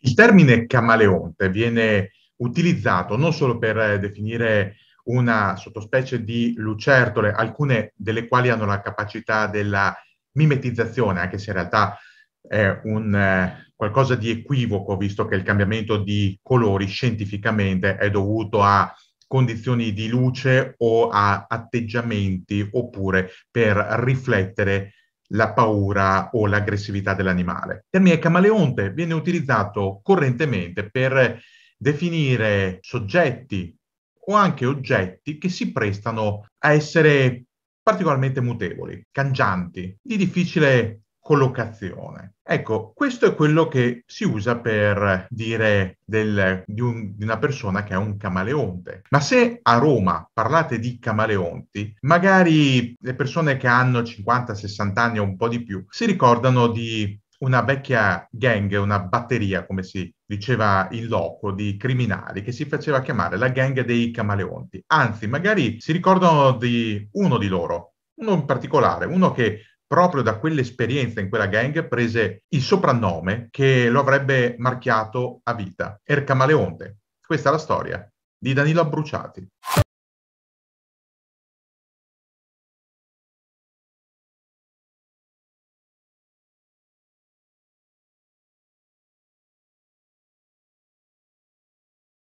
Il termine camaleonte viene utilizzato non solo per eh, definire una sottospecie di lucertole, alcune delle quali hanno la capacità della mimetizzazione, anche se in realtà è un eh, qualcosa di equivoco, visto che il cambiamento di colori scientificamente è dovuto a condizioni di luce o a atteggiamenti oppure per riflettere la paura o l'aggressività dell'animale. Il termine camaleonte viene utilizzato correntemente per definire soggetti o anche oggetti che si prestano a essere particolarmente mutevoli, cangianti, di difficile collocazione. Ecco, questo è quello che si usa per dire del, di, un, di, una persona che è un camaleonte. Ma se a Roma parlate di camaleonti, magari le persone che hanno 50-60 anni o un po' di più si ricordano di una vecchia gang, una batteria, come si diceva in loco, di criminali che si faceva chiamare la gang dei camaleonti. Anzi, magari si ricordano di uno di loro, uno in particolare, uno che proprio da quell'esperienza in quella gang prese il soprannome che lo avrebbe marchiato a vita, Ercamaleonte. Questa è la storia di Danilo Abbruciati.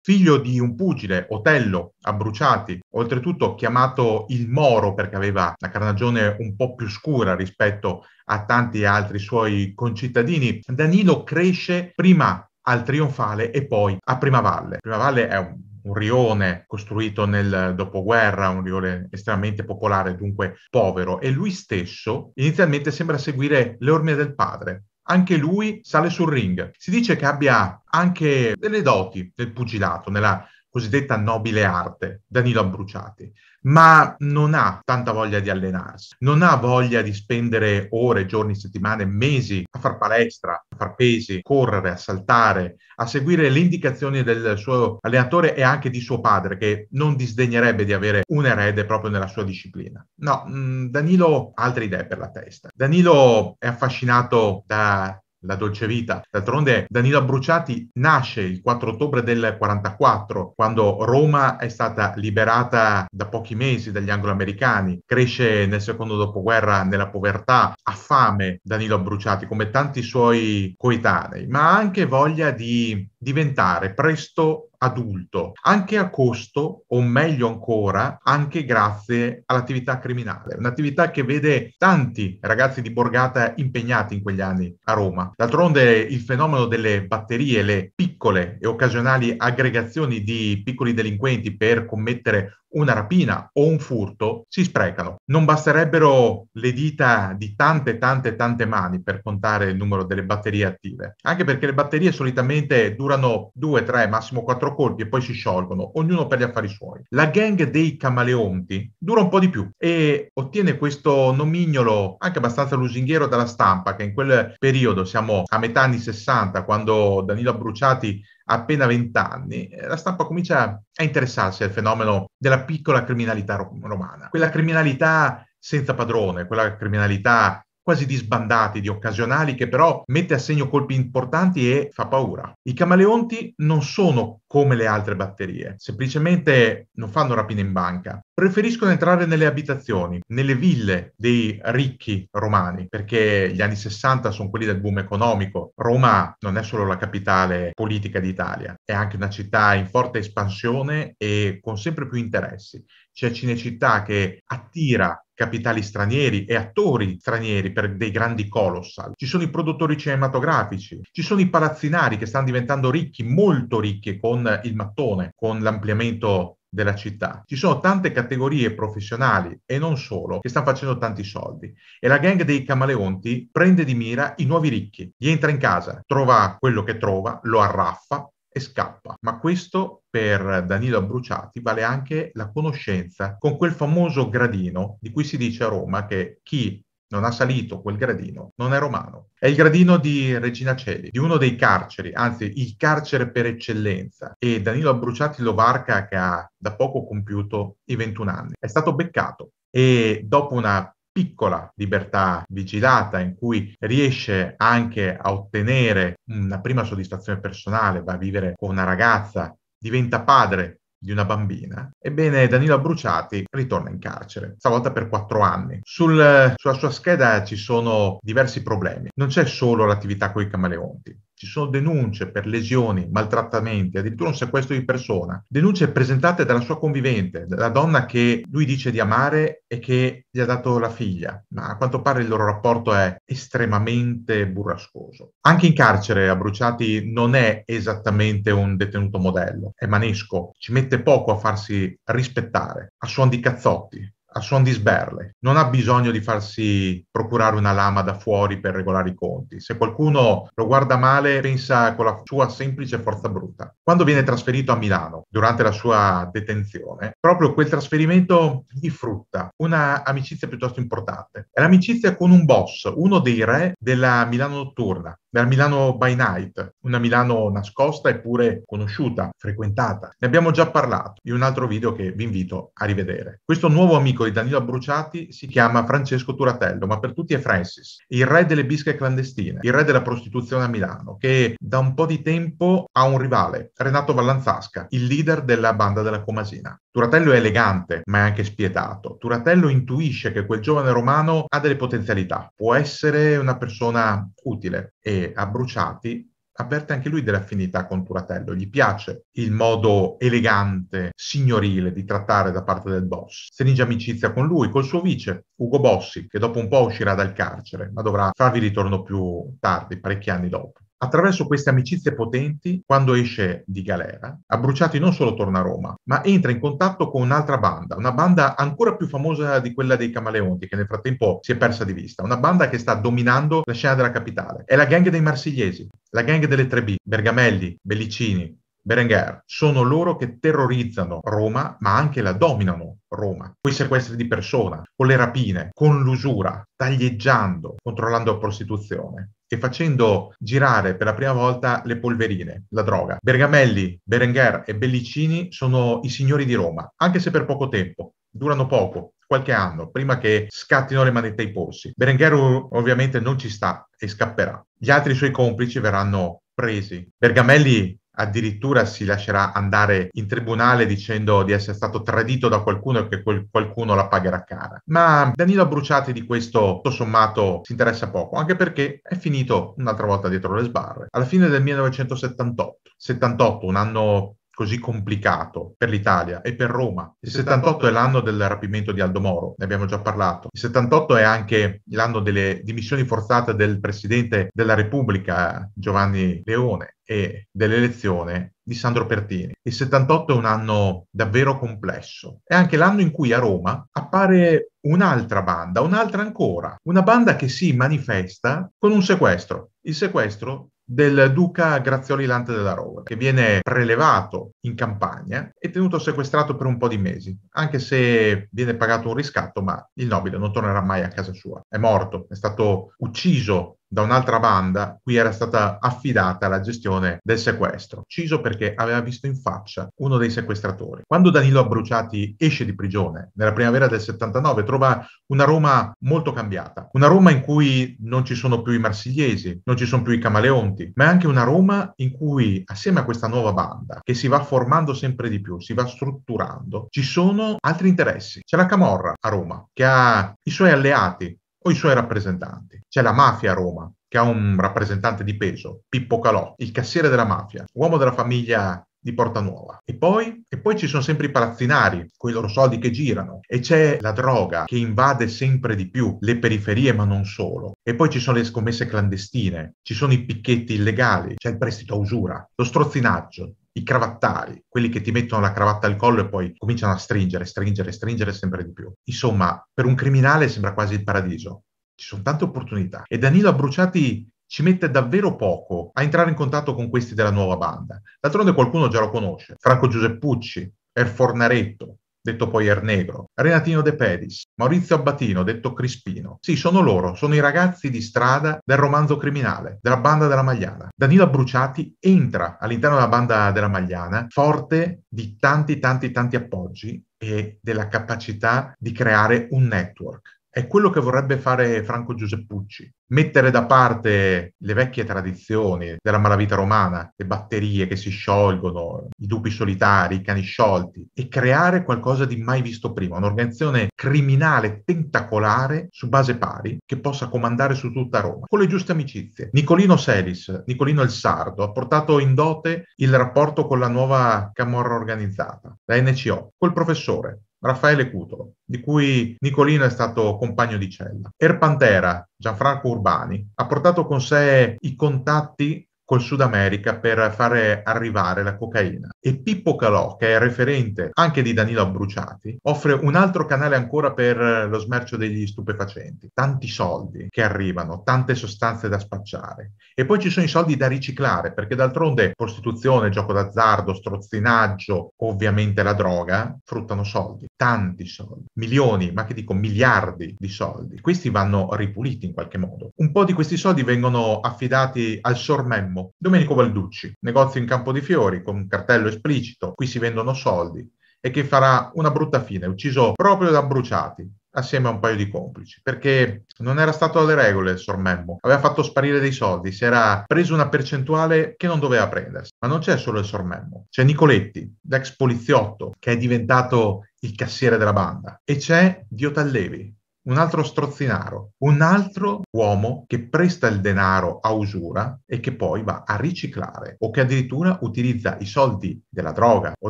figlio di un pugile, Otello, abbruciati, oltretutto chiamato il Moro perché aveva la carnagione un po' più scura rispetto a tanti altri suoi concittadini, Danilo cresce prima al Trionfale e poi a Primavalle. Primavalle è un un rione costruito nel dopoguerra, un rione estremamente popolare, dunque povero, e lui stesso inizialmente sembra seguire le orme del padre, anche lui sale sul ring. Si dice che abbia anche delle doti del pugilato nella cosiddetta nobile arte, Danilo Abbruciati, ma non ha tanta voglia di allenarsi, non ha voglia di spendere ore, giorni, settimane, mesi a far palestra, a far pesi, correre, a saltare, a seguire le indicazioni del suo allenatore e anche di suo padre, che non disdegnerebbe di avere un erede proprio nella sua disciplina. No, mm, Danilo ha altre idee per la testa. Danilo è affascinato da la dolce vita. D'altronde Danilo Bruciati nasce il 4 ottobre del 44, quando Roma è stata liberata da pochi mesi dagli anglo-americani. Cresce nel secondo dopoguerra nella povertà, ha fame Danilo Bruciati come tanti suoi coetanei, ma ha anche voglia di diventare presto adulto, anche a costo, o meglio ancora, anche grazie all'attività criminale. Un'attività che vede tanti ragazzi di borgata impegnati in quegli anni a Roma. D'altronde il fenomeno delle batterie, le piccole e occasionali aggregazioni di piccoli delinquenti per commettere una rapina o un furto si sprecano. Non basterebbero le dita di tante, tante, tante mani per contare il numero delle batterie attive, anche perché le batterie solitamente durano due, tre, massimo quattro colpi e poi si sciolgono, ognuno per gli affari suoi. La gang dei camaleonti dura un po' di più e ottiene questo nomignolo anche abbastanza lusinghiero dalla stampa, che in quel periodo, siamo a metà anni 60, quando Danilo Bruciati appena 20 anni, eh, la stampa comincia a interessarsi al fenomeno della piccola criminalità romana, quella criminalità senza padrone, quella criminalità quasi di sbandati, di occasionali, che però mette a segno colpi importanti e fa paura. I camaleonti non sono come le altre batterie, semplicemente non fanno rapine in banca. Preferiscono entrare nelle abitazioni, nelle ville dei ricchi romani, perché gli anni 60 sono quelli del boom economico. Roma non è solo la capitale politica d'Italia, è anche una città in forte espansione e con sempre più interessi. C'è Cinecittà che attira capitali stranieri e attori stranieri per dei grandi colossal, ci sono i produttori cinematografici, ci sono i palazzinari che stanno diventando ricchi, molto ricchi con il mattone, con l'ampliamento della città. Ci sono tante categorie professionali e non solo che stanno facendo tanti soldi e la gang dei camaleonti prende di mira i nuovi ricchi, gli entra in casa, trova quello che trova, lo arraffa, e scappa. Ma questo per Danilo Abbruciati vale anche la conoscenza con quel famoso gradino di cui si dice a Roma che chi non ha salito quel gradino, non è romano. È il gradino di Regina Celi, di uno dei carceri, anzi il carcere per eccellenza. E Danilo Abbruciati lo varca che ha da poco compiuto i 21 anni. È stato beccato e dopo una piccola libertà vigilata in cui riesce anche a ottenere una mm, prima soddisfazione personale, va a vivere con una ragazza, diventa padre di una bambina. Ebbene, Danilo Abruciati ritorna in carcere, stavolta per quattro anni. Sul, sulla sua scheda ci sono diversi problemi. Non c'è solo l'attività con i camaleonti ci sono denunce per lesioni, maltrattamenti, addirittura un sequestro di persona, denunce presentate dalla sua convivente, dalla donna che lui dice di amare e che gli ha dato la figlia, ma a quanto pare il loro rapporto è estremamente burrascoso. Anche in carcere Abruciati non è esattamente un detenuto modello, è manesco, ci mette poco a farsi rispettare, a suon di cazzotti a suon di sberle, non ha bisogno di farsi procurare una lama da fuori per regolare i conti. Se qualcuno lo guarda male, pensa con la sua semplice forza bruta. Quando viene trasferito a Milano durante la sua detenzione, proprio quel trasferimento gli frutta una amicizia piuttosto importante. È l'amicizia con un boss, uno dei re della Milano notturna, della Milano by Night, una Milano nascosta eppure conosciuta, frequentata. Ne abbiamo già parlato in un altro video che vi invito a rivedere. Questo nuovo amico di Danilo Abbruciati si chiama Francesco Turatello, ma per tutti è Francis, il re delle bische clandestine, il re della prostituzione a Milano, che da un po' di tempo ha un rivale, Renato Vallanzasca, il leader della banda della Comasina. Turatello è elegante, ma è anche spietato. Turatello intuisce che quel giovane romano ha delle potenzialità, può essere una persona utile e che a Bruciati avverte anche lui dell'affinità con Turatello, gli piace il modo elegante, signorile di trattare da parte del boss. Stringe amicizia con lui, col suo vice, Ugo Bossi, che dopo un po' uscirà dal carcere, ma dovrà farvi ritorno più tardi, parecchi anni dopo. Attraverso queste amicizie potenti, quando esce di galera, Abbruciati non solo torna a Roma, ma entra in contatto con un'altra banda, una banda ancora più famosa di quella dei Camaleonti, che nel frattempo si è persa di vista, una banda che sta dominando la scena della capitale. È la gang dei marsigliesi, la gang delle 3B, Bergamelli, Bellicini, Berenguer, sono loro che terrorizzano Roma, ma anche la dominano Roma, con i sequestri di persona, con le rapine, con l'usura, taglieggiando, controllando la prostituzione e facendo girare per la prima volta le polverine, la droga. Bergamelli, Berenguer e Bellicini sono i signori di Roma, anche se per poco tempo, durano poco, qualche anno, prima che scattino le manette ai polsi. Berenguer ovviamente non ci sta e scapperà. Gli altri suoi complici verranno presi. Bergamelli addirittura si lascerà andare in tribunale dicendo di essere stato tradito da qualcuno e che quel qualcuno la pagherà cara. Ma Danilo Bruciati di questo, tutto sommato, si interessa poco, anche perché è finito un'altra volta dietro le sbarre. Alla fine del 1978, 78, un anno così complicato per l'Italia e per Roma. Il 78 è l'anno del rapimento di Aldo Moro, ne abbiamo già parlato. Il 78 è anche l'anno delle dimissioni forzate del Presidente della Repubblica Giovanni Leone e dell'elezione di Sandro Pertini. Il 78 è un anno davvero complesso. È anche l'anno in cui a Roma appare un'altra banda, un'altra ancora, una banda che si manifesta con un sequestro. Il sequestro del duca Grazioli Lante della Rovere, che viene prelevato in campagna e tenuto sequestrato per un po' di mesi, anche se viene pagato un riscatto, ma il nobile non tornerà mai a casa sua. È morto, è stato ucciso da un'altra banda cui era stata affidata la gestione del sequestro, ucciso perché aveva visto in faccia uno dei sequestratori. Quando Danilo Abruciati esce di prigione nella primavera del 79 trova una Roma molto cambiata, una Roma in cui non ci sono più i marsigliesi, non ci sono più i camaleonti, ma è anche una Roma in cui assieme a questa nuova banda che si va formando sempre di più, si va strutturando, ci sono altri interessi. C'è la Camorra a Roma che ha i suoi alleati o i suoi rappresentanti. C'è la mafia a Roma, che ha un rappresentante di peso, Pippo Calò, il cassiere della mafia, uomo della famiglia di Porta Nuova. E poi, e poi ci sono sempre i palazzinari, con i loro soldi che girano, e c'è la droga che invade sempre di più le periferie, ma non solo. E poi ci sono le scommesse clandestine, ci sono i picchetti illegali, c'è il prestito a usura, lo strozzinaggio, i cravattari, quelli che ti mettono la cravatta al collo e poi cominciano a stringere, stringere, stringere sempre di più. Insomma, per un criminale sembra quasi il paradiso. Ci sono tante opportunità. E Danilo Bruciati ci mette davvero poco a entrare in contatto con questi della nuova banda. D'altronde qualcuno già lo conosce. Franco Giuseppucci, Erfornaretto, detto poi Ernegro, Renatino De Pedis, Maurizio Abbatino, detto Crispino. Sì, sono loro, sono i ragazzi di strada del romanzo criminale, della banda della Magliana. Danilo Bruciati entra all'interno della banda della Magliana, forte di tanti, tanti, tanti appoggi e della capacità di creare un network è quello che vorrebbe fare Franco Giuseppucci, mettere da parte le vecchie tradizioni della malavita romana, le batterie che si sciolgono, i dupi solitari, i cani sciolti, e creare qualcosa di mai visto prima, un'organizzazione criminale tentacolare su base pari che possa comandare su tutta Roma, con le giuste amicizie. Nicolino Selis, Nicolino il Sardo, ha portato in dote il rapporto con la nuova camorra organizzata, la NCO, col professore, Raffaele Cutolo, di cui Nicolino è stato compagno di cella. Er Pantera, Gianfranco Urbani, ha portato con sé i contatti col Sud America per fare arrivare la cocaina. E Pippo Calò, che è referente anche di Danilo Abbruciati, offre un altro canale ancora per lo smercio degli stupefacenti. Tanti soldi che arrivano, tante sostanze da spacciare. E poi ci sono i soldi da riciclare, perché d'altronde prostituzione, gioco d'azzardo, strozzinaggio, ovviamente la droga, fruttano soldi, tanti soldi, milioni, ma che dico miliardi di soldi. Questi vanno ripuliti in qualche modo. Un po' di questi soldi vengono affidati al sormemmo Palermo. Domenico Balducci, negozio in Campo di Fiori con un cartello esplicito, qui si vendono soldi, e che farà una brutta fine, ucciso proprio da bruciati, assieme a un paio di complici, perché non era stato alle regole il sormemmo, aveva fatto sparire dei soldi, si era preso una percentuale che non doveva prendersi. Ma non c'è solo il sormemmo, c'è Nicoletti, l'ex poliziotto, che è diventato il cassiere della banda, e c'è Diotallevi, un altro strozzinaro, un altro uomo che presta il denaro a usura e che poi va a riciclare o che addirittura utilizza i soldi della droga o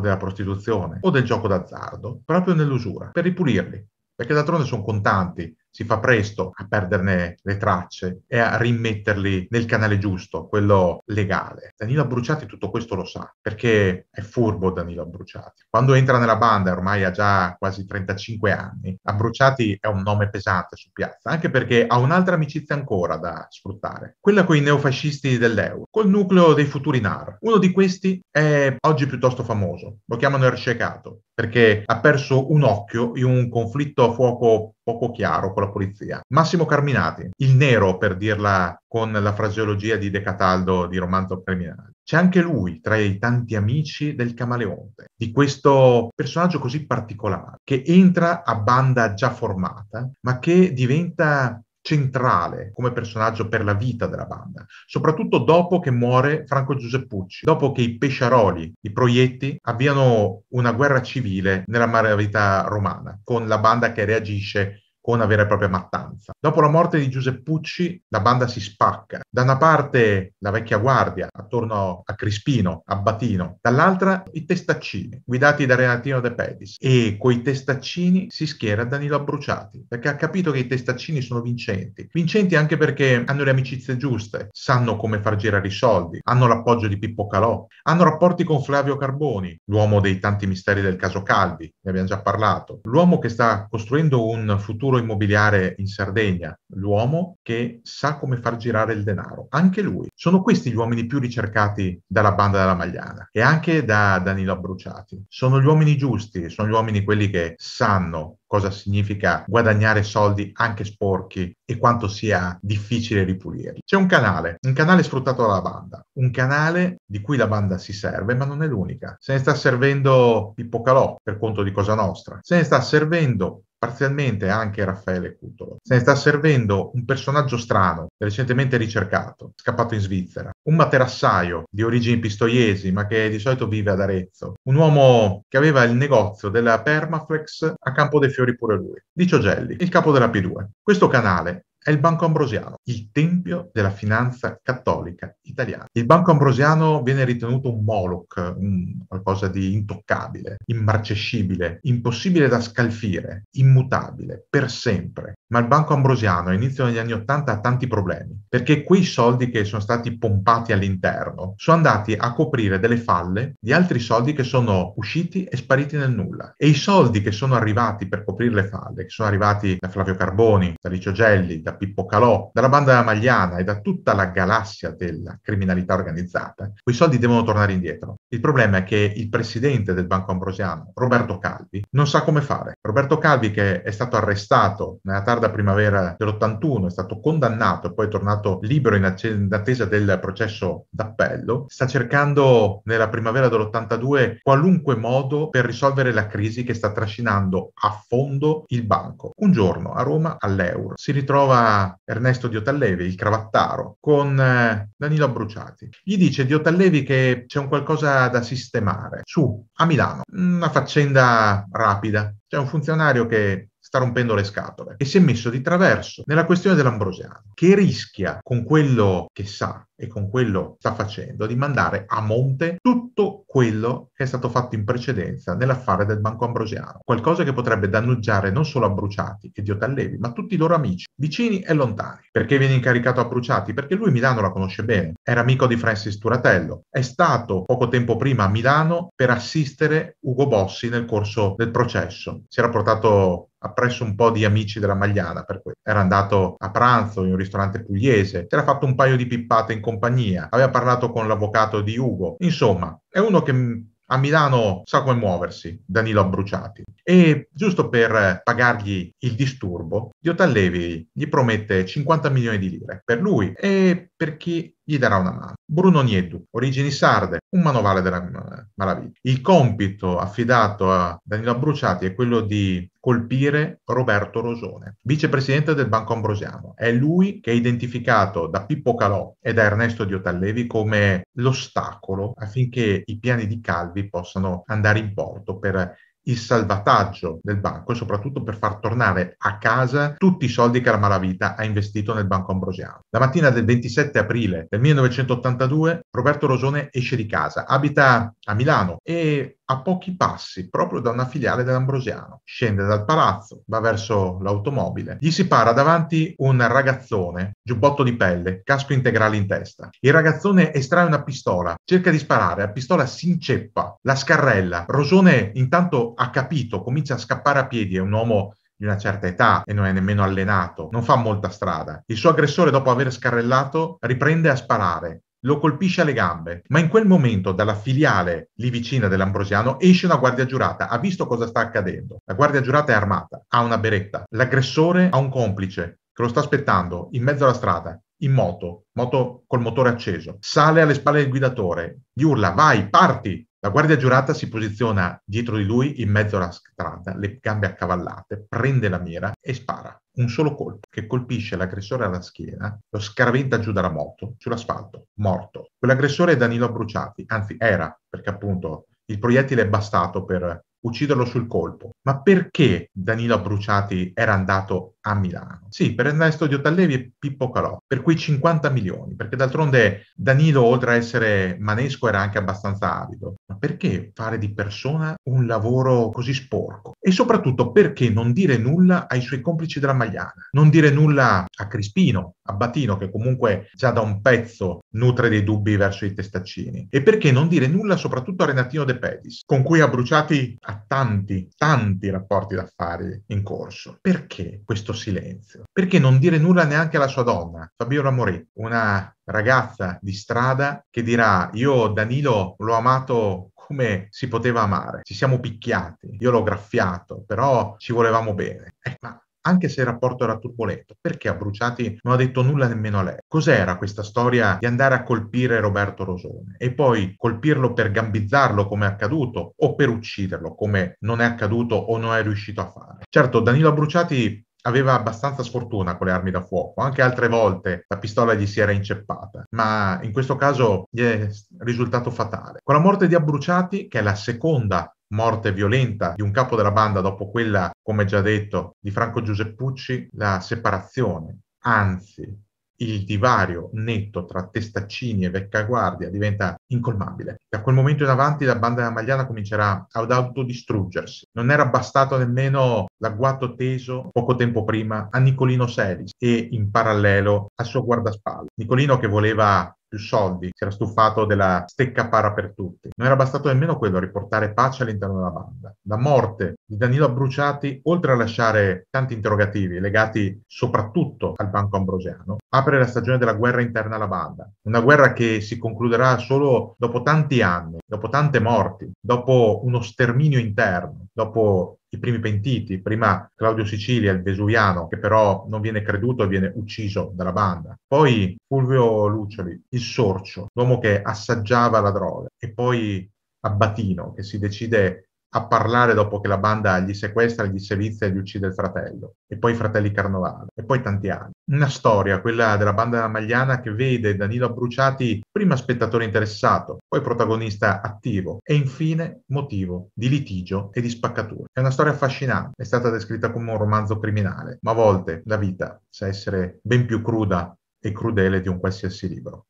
della prostituzione o del gioco d'azzardo proprio nell'usura per ripulirli, perché d'altronde sono contanti, si fa presto a perderne le tracce e a rimetterli nel canale giusto, quello legale. Danilo Abbruciati tutto questo lo sa, perché è furbo Danilo Abbruciati. Quando entra nella banda, ormai ha già quasi 35 anni, Abbruciati è un nome pesante su piazza, anche perché ha un'altra amicizia ancora da sfruttare, quella con i neofascisti dell'euro, col nucleo dei futuri NAR. Uno di questi è oggi piuttosto famoso, lo chiamano Ercecato perché ha perso un occhio in un conflitto a fuoco poco chiaro con la polizia. Massimo Carminati, il nero per dirla con la fraseologia di De Cataldo di Romanzo Criminale. C'è anche lui tra i tanti amici del Camaleonte, di questo personaggio così particolare, che entra a banda già formata, ma che diventa centrale come personaggio per la vita della banda, soprattutto dopo che muore Franco Giuseppucci, dopo che i pesciaroli, i proietti, avviano una guerra civile nella maravita romana, con la banda che reagisce una vera e propria mattanza. Dopo la morte di Giuseppucci, la banda si spacca. Da una parte la vecchia guardia, attorno a Crispino, a Batino, dall'altra i testaccini, guidati da Renatino De Pedis. E coi testaccini si schiera Danilo Abbruciati, perché ha capito che i testaccini sono vincenti. Vincenti anche perché hanno le amicizie giuste, sanno come far girare i soldi, hanno l'appoggio di Pippo Calò, hanno rapporti con Flavio Carboni, l'uomo dei tanti misteri del caso Calvi, ne abbiamo già parlato, l'uomo che sta costruendo un futuro futuro immobiliare in Sardegna, l'uomo che sa come far girare il denaro, anche lui. Sono questi gli uomini più ricercati dalla banda della Magliana e anche da Danilo Abbruciati. Sono gli uomini giusti, sono gli uomini quelli che sanno cosa significa guadagnare soldi anche sporchi e quanto sia difficile ripulirli. C'è un canale, un canale sfruttato dalla banda, un canale di cui la banda si serve, ma non è l'unica. Se ne sta servendo Pippo Calò per conto di Cosa Nostra, se ne sta servendo parzialmente anche Raffaele Cutolo. Se ne sta servendo un personaggio strano, recentemente ricercato, scappato in Svizzera, un materassaio di origini pistoiesi, ma che di solito vive ad Arezzo, un uomo che aveva il negozio della Permaflex a Campo dei Fiori pure lui, Di Ciogelli, il capo della P2. Questo canale è il Banco Ambrosiano, il tempio della finanza cattolica italiana. Il Banco Ambrosiano viene ritenuto un moloch, un qualcosa di intoccabile, immarcescibile, impossibile da scalfire, immutabile, per sempre. Ma il Banco Ambrosiano all'inizio degli anni Ottanta ha tanti problemi, perché quei soldi che sono stati pompati all'interno sono andati a coprire delle falle di altri soldi che sono usciti e spariti nel nulla. E i soldi che sono arrivati per coprire le falle, che sono arrivati da Flavio Carboni, da Licio Gelli, da Pippo Calò, dalla banda Magliana e da tutta la galassia della criminalità organizzata, quei soldi devono tornare indietro. Il problema è che il presidente del Banco Ambrosiano, Roberto Calvi, non sa come fare. Roberto Calvi, che è stato arrestato nella tarda primavera dell'81, è stato condannato e poi è tornato libero in, acce- in attesa del processo d'appello, sta cercando nella primavera dell'82 qualunque modo per risolvere la crisi che sta trascinando a fondo il banco. Un giorno a Roma, all'Euro, si ritrova chiama Ernesto Diotallevi, il cravattaro, con eh, Danilo Bruciati. Gli dice Diotallevi che c'è un qualcosa da sistemare su, a Milano, una faccenda rapida. C'è un funzionario che sta rompendo le scatole e si è messo di traverso nella questione dell'ambrosiano, che rischia con quello che sa e con quello sta facendo, di mandare a monte tutto quello che è stato fatto in precedenza nell'affare del Banco Ambrosiano. Qualcosa che potrebbe danneggiare non solo a Bruciati e Dio Tallevi, ma tutti i loro amici, vicini e lontani. Perché viene incaricato a Bruciati? Perché lui Milano la conosce bene, era amico di Francis Turatello, è stato poco tempo prima a Milano per assistere Ugo Bossi nel corso del processo. Si era portato appresso un po' di amici della Magliana per quello. Era andato a pranzo in un ristorante pugliese, si era fatto un paio di pippate in compagnia, aveva parlato con l'avvocato di Ugo. Insomma, è uno che mm, a Milano sa come muoversi, Danilo Abbruciati e giusto per eh, pagargli il disturbo, Diotal Levi gli promette 50 milioni di lire per lui e per chi gli darà una mano. Bruno Nieddu, origini sarde, un manovale della eh, malavita. Il compito affidato a Danilo Abbruciati è quello di colpire Roberto Rosone, vicepresidente del Banco Ambrosiano. È lui che è identificato da Pippo Calò e da Ernesto Diotallevi come l'ostacolo affinché i piani di Calvi possano andare in porto per il salvataggio del banco e soprattutto per far tornare a casa tutti i soldi che la malavita ha investito nel banco ambrosiano. La mattina del 27 aprile del 1982 Roberto Rosone esce di casa, abita a Milano e a pochi passi proprio da una filiale dell'Ambrosiano. Scende dal palazzo, va verso l'automobile. Gli si para davanti un ragazzone, giubbotto di pelle, casco integrale in testa. Il ragazzone estrae una pistola, cerca di sparare, la pistola si inceppa, la scarrella. Rosone intanto ha capito, comincia a scappare a piedi, è un uomo di una certa età e non è nemmeno allenato, non fa molta strada. Il suo aggressore, dopo aver scarrellato, riprende a sparare lo colpisce alle gambe, ma in quel momento dalla filiale lì vicina dell'Ambrosiano esce una guardia giurata, ha visto cosa sta accadendo. La guardia giurata è armata, ha una beretta, l'aggressore ha un complice che lo sta aspettando in mezzo alla strada, in moto, moto col motore acceso, sale alle spalle del guidatore, gli urla vai, parti, la guardia giurata si posiziona dietro di lui in mezzo alla strada, le gambe accavallate, prende la mira e spara. Un solo colpo che colpisce l'aggressore alla schiena, lo scaraventa giù dalla moto, sull'asfalto, morto. Quell'aggressore è Danilo Bruciati, anzi era, perché appunto il proiettile è bastato per ucciderlo sul colpo. Ma perché Danilo Bruciati era andato a Milano. Sì, per andare in studio Tallevi e Pippo Calò, per cui 50 milioni, perché d'altronde Danilo, oltre a essere manesco, era anche abbastanza avido. Ma perché fare di persona un lavoro così sporco? E soprattutto perché non dire nulla ai suoi complici della Magliana? Non dire nulla a Crispino, a Batino, che comunque già da un pezzo nutre dei dubbi verso i testaccini. E perché non dire nulla soprattutto a Renatino De Pedis, con cui ha bruciati a tanti, tanti rapporti d'affari in corso. Perché questo silenzio. Perché non dire nulla neanche alla sua donna, Fabiola Morì, una ragazza di strada che dirà io Danilo l'ho amato come si poteva amare, ci siamo picchiati, io l'ho graffiato, però ci volevamo bene. Eh, ma anche se il rapporto era turbolento, perché a Bruciati non ha detto nulla nemmeno a lei. Cos'era questa storia di andare a colpire Roberto Rosone e poi colpirlo per gambizzarlo come è accaduto o per ucciderlo come non è accaduto o non è riuscito a fare? Certo, Danilo Bruciati aveva abbastanza sfortuna con le armi da fuoco, anche altre volte la pistola gli si era inceppata, ma in questo caso gli è risultato fatale. Con la morte di Abbruciati, che è la seconda morte violenta di un capo della banda dopo quella, come già detto, di Franco Giuseppucci, la separazione, anzi il divario netto tra Testaccini e vecchia Guardia diventa incolmabile. Da quel momento in avanti la banda della Magliana comincerà ad autodistruggersi. Non era bastato nemmeno l'agguato teso poco tempo prima a Nicolino Seris e in parallelo al suo guardaspalle. Nicolino che voleva più soldi, si era stufato della stecca para per tutti. Non era bastato nemmeno quello a riportare pace all'interno della banda. La morte di Danilo Abbruciati, oltre a lasciare tanti interrogativi legati soprattutto al banco ambrosiano, apre la stagione della guerra interna alla banda, una guerra che si concluderà solo dopo tanti anni, dopo tante morti, dopo uno sterminio interno, dopo i primi pentiti, prima Claudio Sicilia, il Vesuviano, che però non viene creduto e viene ucciso dalla banda, poi Fulvio Luccioli, il sorcio, l'uomo che assaggiava la droga, e poi Abbatino, che si decide a parlare dopo che la banda gli sequestra, gli sevizia e gli uccide il fratello, e poi i fratelli Carnovale, e poi tanti altri. Una storia, quella della banda magliana, che vede Danilo Abbruciati prima spettatore interessato, poi protagonista attivo e infine motivo di litigio e di spaccatura. È una storia affascinante, è stata descritta come un romanzo criminale, ma a volte la vita sa essere ben più cruda e crudele di un qualsiasi libro.